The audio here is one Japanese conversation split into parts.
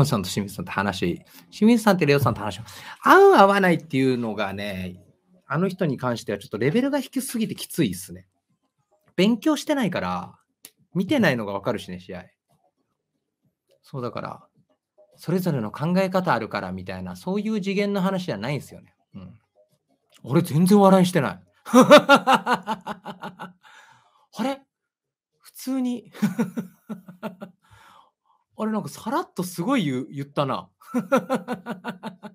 オさんと清水さんと話、清水さんってレオさんと話、合う合わないっていうのがね、あの人に関してはちょっとレベルが低すぎてきついっすね。勉強してないから、見てないのがわかるしね、試合。そうだから、それぞれの考え方あるからみたいな、そういう次元の話じゃないんですよね。うん。俺、全然笑いしてない。あれ普通にあれなんかさらっとすごい言言ったな。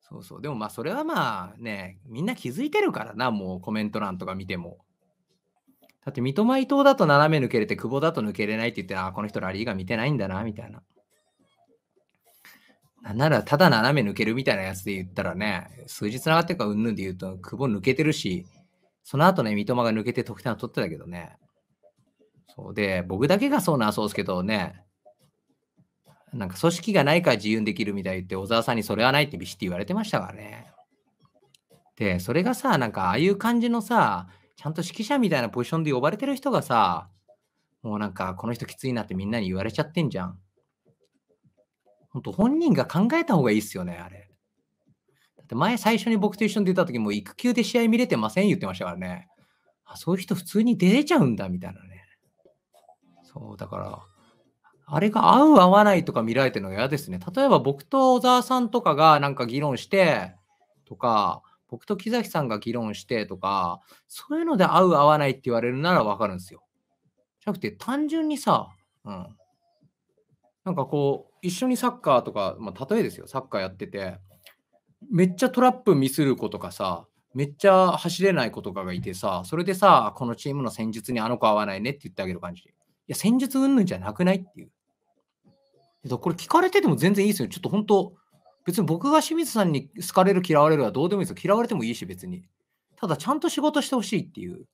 そうそう。でもまあそれはまあね、みんな気づいてるからな、もうコメント欄とか見ても。だって三笘伊藤だと斜め抜けれて、久保だと抜けれないって言って、ああ、この人ラリーが見てないんだな、みたいな。なんならただ斜め抜けるみたいなやつで言ったらね、数日ながってかうんぬんで言うと、久保抜けてるし、その後ね、三笘が抜けて得点を取ってたけどね。そうで、僕だけがそうなそうですけどね、なんか組織がないから自由にできるみたいって小沢さんにそれはないってビシって言われてましたからね。で、それがさ、なんかああいう感じのさ、ちゃんと指揮者みたいなポジションで呼ばれてる人がさ、もうなんかこの人きついなってみんなに言われちゃってんじゃん。ほんと本人が考えた方がいいっすよね、あれ。だって前最初に僕と一緒に出た時も育休で試合見れてません言ってましたからね。あ、そういう人普通に出れちゃうんだみたいなね。そう、だから、あれが合う合わないとか見られてるのが嫌ですね。例えば僕と小沢さんとかがなんか議論してとか、僕と木崎さんが議論してとか、そういうので合う合わないって言われるならわかるんですよ。じゃなくて単純にさ、うん。なんかこう、一緒にサッカーとか、まあ、例えですよ、サッカーやってて、めっちゃトラップミスる子とかさ、めっちゃ走れない子とかがいてさ、それでさ、このチームの戦術にあの子合わないねって言ってあげる感じ。いや、戦術云々じゃなくないっていう。これ聞かれてても全然いいですよ。ちょっと本当、別に僕が清水さんに好かれる、嫌われるはどうでもいいですよ。嫌われてもいいし、別に。ただ、ちゃんと仕事してほしいっていう。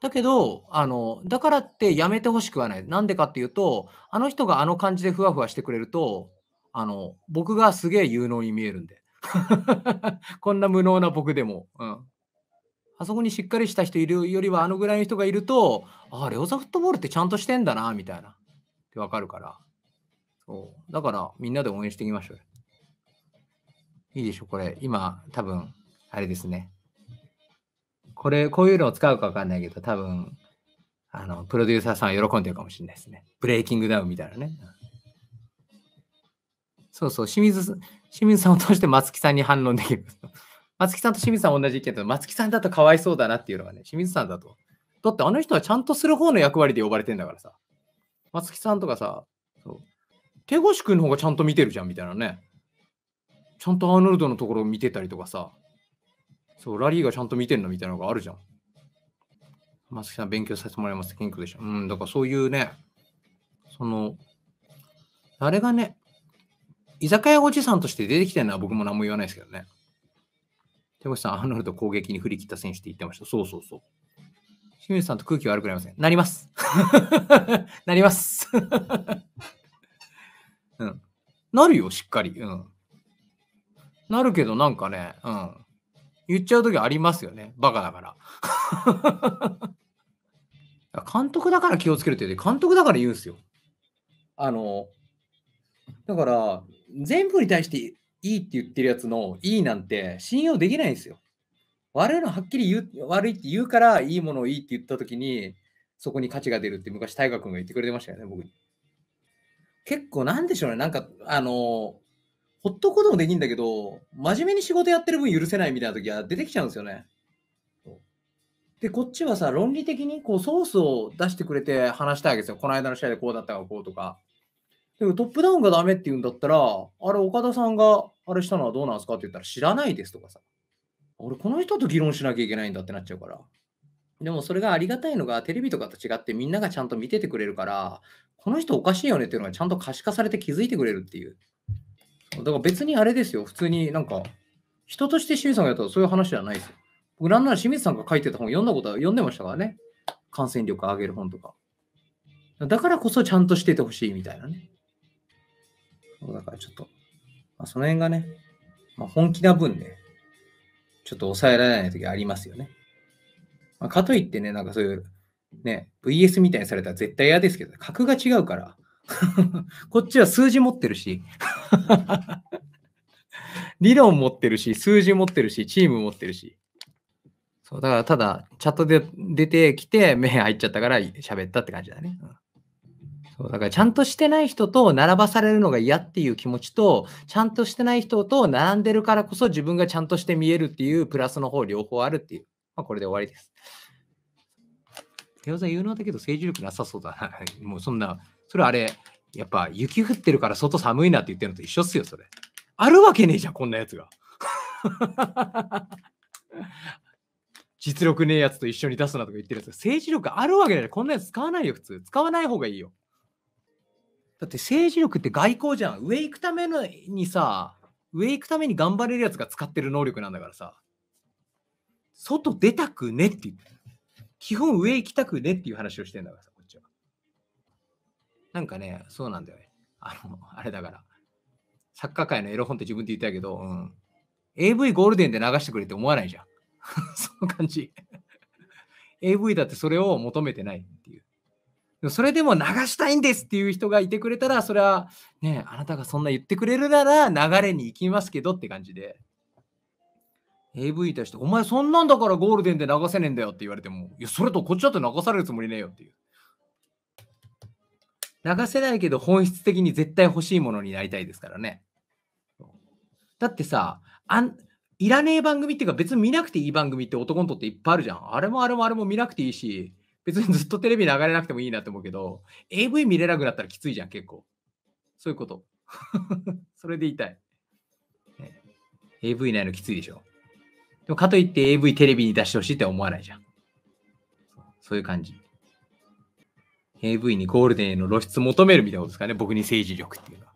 だけど、あの、だからってやめてほしくはない。なんでかっていうと、あの人があの感じでふわふわしてくれると、あの、僕がすげえ有能に見えるんで。こんな無能な僕でも。うん。あそこにしっかりした人いるよりは、あのぐらいの人がいると、ああ、レオザフットボールってちゃんとしてんだな、みたいな。ってわかるから。そう。だから、みんなで応援していきましょういいでしょ、これ。今、多分、あれですね。これ、こういうのを使うかわかんないけど、多分、あの、プロデューサーさんは喜んでるかもしれないですね。ブレイキングダウンみたいなね。そうそう、清水、清水さんを通して松木さんに反論できる。松木さんと清水さん同じ意見で、松木さんだとかわいそうだなっていうのがね、清水さんだと。だってあの人はちゃんとする方の役割で呼ばれてんだからさ。松木さんとかさ、そう手越くんの方がちゃんと見てるじゃんみたいなね。ちゃんとアーノルドのところを見てたりとかさ、そう、ラリーがちゃんと見てんのみたいなのがあるじゃん。松木さん勉強させてもらいます。キンクでしょ。うん、だからそういうね、その、あれがね、居酒屋おじさんとして出てきてるのは僕も何も言わないですけどね。手越さん、アーノルド攻撃に振り切った選手って言ってました。そうそうそう。清水さんと空気悪くなりません。なります。なります。うん。なるよ、しっかり。うん。なるけど、なんかね、うん。言っちゃうときありますよね。バカだから。監督だから気をつけるって言って、監督だから言うんですよ。あの、だから、全部に対していいって言ってるやつのいいなんて信用できないんですよ。悪いのはっきり言う、悪いって言うから、いいものをいいって言ったときに、そこに価値が出るって昔、大河君が言ってくれてましたよね、僕に。結構なんでしょうね、なんか、あの、ほっとくこともできんだけど、真面目に仕事やってる分許せないみたいな時は出てきちゃうんですよね。で、こっちはさ、論理的にこうソースを出してくれて話したいわけですよ。この間の試合でこうだったかこうとか。でもトップダウンがダメって言うんだったら、あれ、岡田さんがあれしたのはどうなんですかって言ったら、知らないですとかさ。俺、この人と議論しなきゃいけないんだってなっちゃうから。でもそれがありがたいのが、テレビとかと違ってみんながちゃんと見ててくれるから、この人おかしいよねっていうのがちゃんと可視化されて気づいてくれるっていう。だから別にあれですよ、普通になんか、人として清水さんがやったらそういう話じゃないですよ。僕なんなら清水さんが書いてた本読んだことは読んでましたからね。感染力上げる本とか。だからこそちゃんとしててほしいみたいなね。そうだからちょっと、まあ、その辺がね、まあ、本気な分ね、ちょっと抑えられない時ありますよね。まあ、かといってね、なんかそういう、ね、VS みたいにされたら絶対嫌ですけど、格が違うから、こっちは数字持ってるし 理論持ってるし、数字持ってるし、チーム持ってるし。そう、だからただ、チャットで出てきて、目入っちゃったから喋ったって感じだね。うんそうだからちゃんとしてない人と並ばされるのが嫌っていう気持ちとちゃんとしてない人と並んでるからこそ自分がちゃんとして見えるっていうプラスの方両方あるっていう、まあ、これで終わりです。手さん有能だけど政治力なさそうだな。もうそんな、それあれ、やっぱ雪降ってるから外寒いなって言ってるのと一緒っすよ、それ。あるわけねえじゃん、こんなやつが。実力ねえやつと一緒に出すなとか言ってるやつが政治力あるわけじない。こんなやつ使わないよ、普通。使わない方がいいよ。だって政治力って外交じゃん。上行くためのにさ、上行くために頑張れるやつが使ってる能力なんだからさ、外出たくねって言って。基本上行きたくねっていう話をしてんだからさ、こっちは。なんかね、そうなんだよね。あの、あれだから。サッカー界のエロ本って自分で言ったけど、うん。AV ゴールデンで流してくれって思わないじゃん。その感じ。AV だってそれを求めてないっていう。それでも流したいんですっていう人がいてくれたら、それはね、あなたがそんな言ってくれるなら流れに行きますけどって感じで。AV として、お前そんなんだからゴールデンで流せねえんだよって言われても、いや、それとこっちだって流されるつもりねえよっていう。流せないけど本質的に絶対欲しいものになりたいですからね。だってさ、あんいらねえ番組っていうか別に見なくていい番組って男にとっていっぱいあるじゃん。あれもあれもあれも見なくていいし、別にずっとテレビ流れなくてもいいなって思うけど、AV 見れなくなったらきついじゃん、結構。そういうこと。それで言いたい。AV ないのきついでしょ。でもかといって AV テレビに出してほしいって思わないじゃん。そういう感じ。AV にゴールデンへの露出求めるみたいなことですかね、僕に政治力っていうのは。